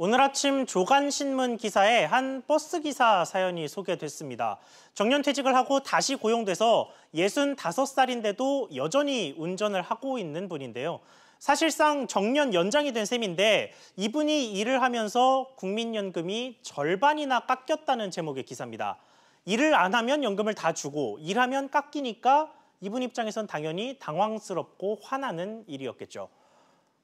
오늘 아침 조간신문 기사에 한 버스 기사 사연이 소개됐습니다. 정년퇴직을 하고 다시 고용돼서 65살인데도 여전히 운전을 하고 있는 분인데요. 사실상 정년 연장이 된 셈인데 이분이 일을 하면서 국민연금이 절반이나 깎였다는 제목의 기사입니다. 일을 안 하면 연금을 다 주고 일하면 깎이니까 이분 입장에선 당연히 당황스럽고 화나는 일이었겠죠.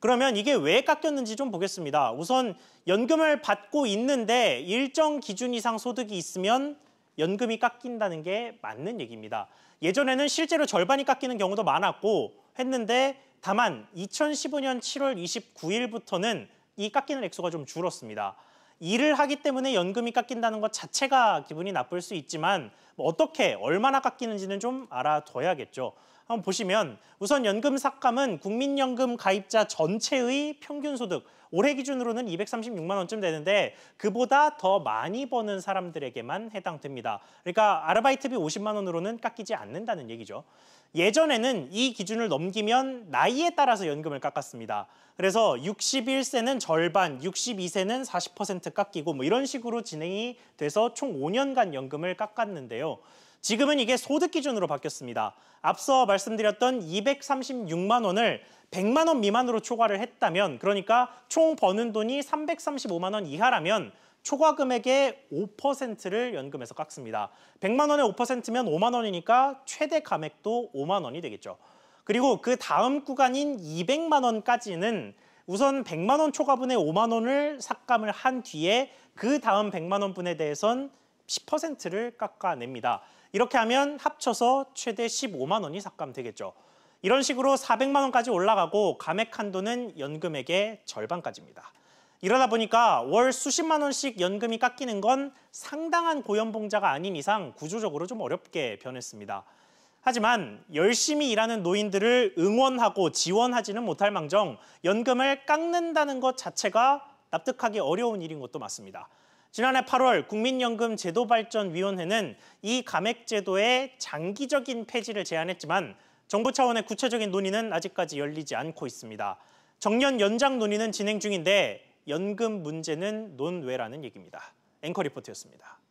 그러면 이게 왜 깎였는지 좀 보겠습니다. 우선 연금을 받고 있는데 일정 기준 이상 소득이 있으면 연금이 깎인다는 게 맞는 얘기입니다. 예전에는 실제로 절반이 깎이는 경우도 많았고 했는데 다만 2015년 7월 29일부터는 이 깎이는 액수가 좀 줄었습니다. 일을 하기 때문에 연금이 깎인다는 것 자체가 기분이 나쁠 수 있지만 뭐 어떻게 얼마나 깎이는지는 좀 알아둬야겠죠. 한번 보시면 우선 연금 삭감은 국민연금 가입자 전체의 평균 소득 올해 기준으로는 236만 원쯤 되는데 그보다 더 많이 버는 사람들에게만 해당됩니다. 그러니까 아르바이트비 50만 원으로는 깎이지 않는다는 얘기죠. 예전에는 이 기준을 넘기면 나이에 따라서 연금을 깎았습니다. 그래서 61세는 절반, 62세는 40% 깎이고 뭐 이런 식으로 진행이 돼서 총 5년간 연금을 깎았는데요. 있는데요 지금은 이게 소득 기준으로 바뀌었습니다. 앞서 말씀드렸던 236만 원을 100만 원 미만으로 초과를 했다면 그러니까 총 버는 돈이 335만 원 이하라면 초과 금액의 5%를 연금에서 깎습니다. 100만 원에 5%면 5만 원이니까 최대 감액도 5만 원이 되겠죠. 그리고 그 다음 구간인 200만 원까지는 우선 100만 원 초과분의 5만 원을 삭감을 한 뒤에 그 다음 100만 원분에 대해선 10%를 깎아냅니다. 이렇게 하면 합쳐서 최대 15만 원이 삭감되겠죠. 이런 식으로 400만 원까지 올라가고 감액 한도는 연금액의 절반까지입니다. 이러다 보니까 월 수십만 원씩 연금이 깎이는 건 상당한 고연봉자가 아닌 이상 구조적으로 좀 어렵게 변했습니다. 하지만 열심히 일하는 노인들을 응원하고 지원하지는 못할 망정 연금을 깎는다는 것 자체가 납득하기 어려운 일인 것도 맞습니다. 지난해 8월 국민연금 제도발전위원회는 이 감액제도의 장기적인 폐지를 제안했지만 정부 차원의 구체적인 논의는 아직까지 열리지 않고 있습니다. 정년 연장 논의는 진행 중인데 연금 문제는 논외라는 얘기입니다. 앵커 리포트였습니다.